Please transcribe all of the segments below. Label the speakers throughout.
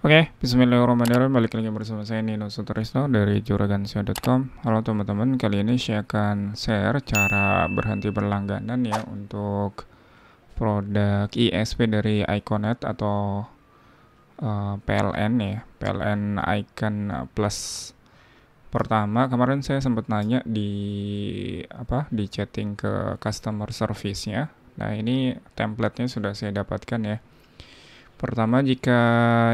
Speaker 1: Oke, okay, bismillahirrahmanirrahim. Balik lagi bersama saya Nino Sutrisno dari juragansia.com. Halo teman-teman, kali ini saya akan share cara berhenti berlangganan ya untuk produk ISP dari Iconet atau uh, eh, PLN ya, PLN Icon Plus. Pertama, kemarin saya sempat nanya di apa? di chatting ke customer service-nya. Nah, ini template-nya sudah saya dapatkan ya Pertama, jika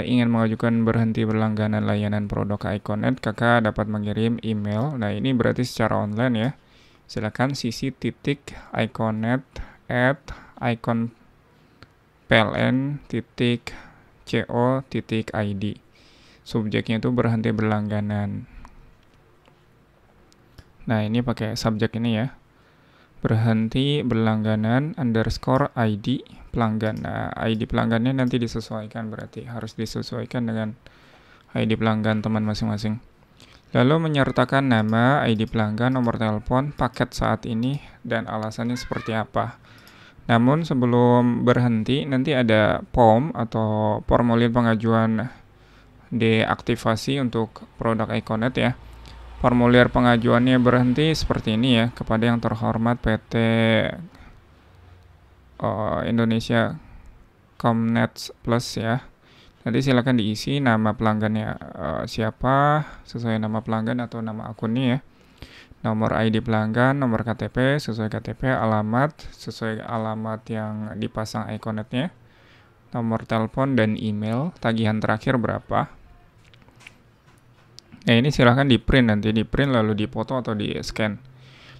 Speaker 1: ingin mengajukan berhenti berlangganan layanan produk Iconet, kakak dapat mengirim email. Nah, ini berarti secara online ya. Silakan sisi titik iconet at icon pln titik co titik id. Subjeknya itu berhenti berlangganan. Nah, ini pakai subjek ini ya. Berhenti berlangganan underscore id pelanggan. Nah, ID pelanggannya nanti disesuaikan berarti harus disesuaikan dengan ID pelanggan teman masing-masing. Lalu menyertakan nama, ID pelanggan, nomor telepon, paket saat ini, dan alasannya seperti apa. Namun sebelum berhenti nanti ada POM atau formulir pengajuan deaktivasi untuk produk Iconet ya. Formulir pengajuannya berhenti seperti ini ya kepada yang terhormat PT uh, Indonesia Comnet Plus ya. Nanti silakan diisi nama pelanggannya uh, siapa sesuai nama pelanggan atau nama akunnya ya. Nomor ID pelanggan, nomor KTP sesuai KTP, alamat sesuai alamat yang dipasang Iconetnya, nomor telepon dan email, tagihan terakhir berapa. Nah ini silahkan di print nanti di print lalu dipoto atau di scan.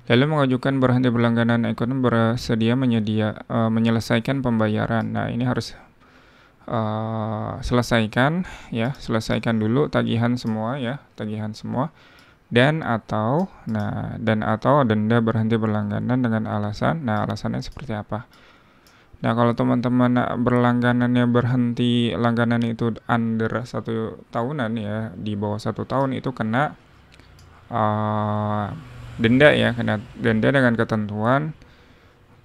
Speaker 1: Lalu mengajukan berhenti berlangganan ekonomi bersedia menyedia uh, menyelesaikan pembayaran. Nah, ini harus uh, selesaikan ya, selesaikan dulu tagihan semua ya, tagihan semua dan atau nah dan atau denda berhenti berlangganan dengan alasan nah alasannya seperti apa nah kalau teman-teman berlangganannya berhenti langganan itu under satu tahunan ya di bawah satu tahun itu kena uh, denda ya kena denda dengan ketentuan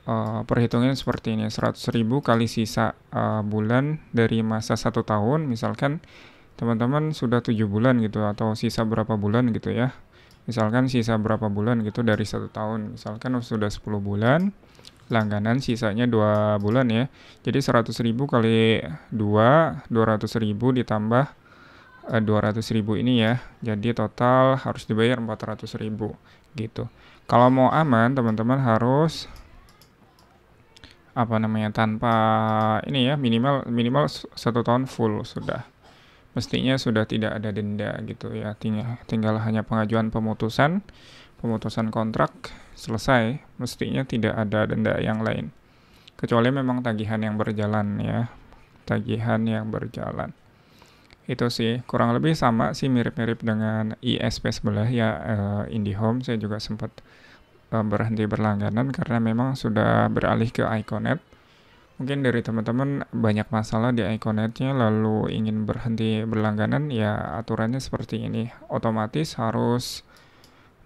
Speaker 1: uh, eh, perhitungannya seperti ini 100 ribu kali sisa uh, bulan dari masa satu tahun misalkan teman-teman sudah tujuh bulan gitu atau sisa berapa bulan gitu ya misalkan sisa berapa bulan gitu dari satu tahun misalkan sudah 10 bulan langganan sisanya dua bulan ya jadi 100 ribu kali dua 200 ribu ditambah 200 eh, ribu ini ya jadi total harus dibayar 400 ribu gitu kalau mau aman teman-teman harus apa namanya tanpa ini ya minimal minimal satu tahun full sudah mestinya sudah tidak ada denda gitu ya tinggal tinggal hanya pengajuan pemutusan pemutusan kontrak selesai mestinya tidak ada denda yang lain kecuali memang tagihan yang berjalan ya tagihan yang berjalan itu sih kurang lebih sama sih mirip-mirip dengan ISP sebelah ya uh, IndiHome saya juga sempat uh, berhenti berlangganan karena memang sudah beralih ke Iconet mungkin dari teman-teman banyak masalah di Iconetnya lalu ingin berhenti berlangganan ya aturannya seperti ini otomatis harus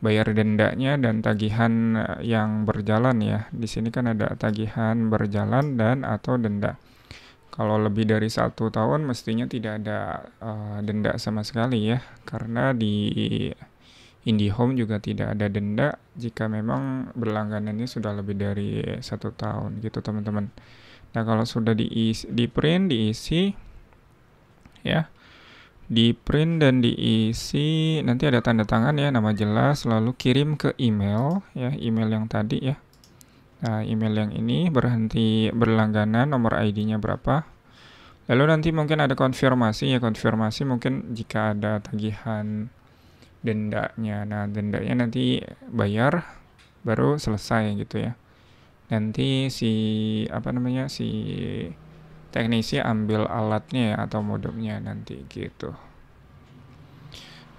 Speaker 1: bayar dendanya dan tagihan yang berjalan ya di sini kan ada tagihan berjalan dan atau denda kalau lebih dari satu tahun mestinya tidak ada uh, denda sama sekali ya, karena di IndiHome juga tidak ada denda jika memang berlangganannya sudah lebih dari satu tahun gitu teman-teman. Nah kalau sudah diisi, di print diisi, ya di print dan diisi nanti ada tanda tangan ya nama jelas lalu kirim ke email ya email yang tadi ya Nah, email yang ini berhenti berlangganan, nomor ID-nya berapa. Lalu nanti mungkin ada konfirmasi ya, konfirmasi mungkin jika ada tagihan dendanya. Nah, dendanya nanti bayar baru selesai gitu ya. Nanti si apa namanya? si teknisi ambil alatnya ya atau modemnya nanti gitu.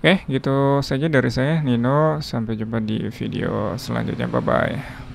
Speaker 1: Oke, gitu saja dari saya Nino. Sampai jumpa di video selanjutnya. Bye bye.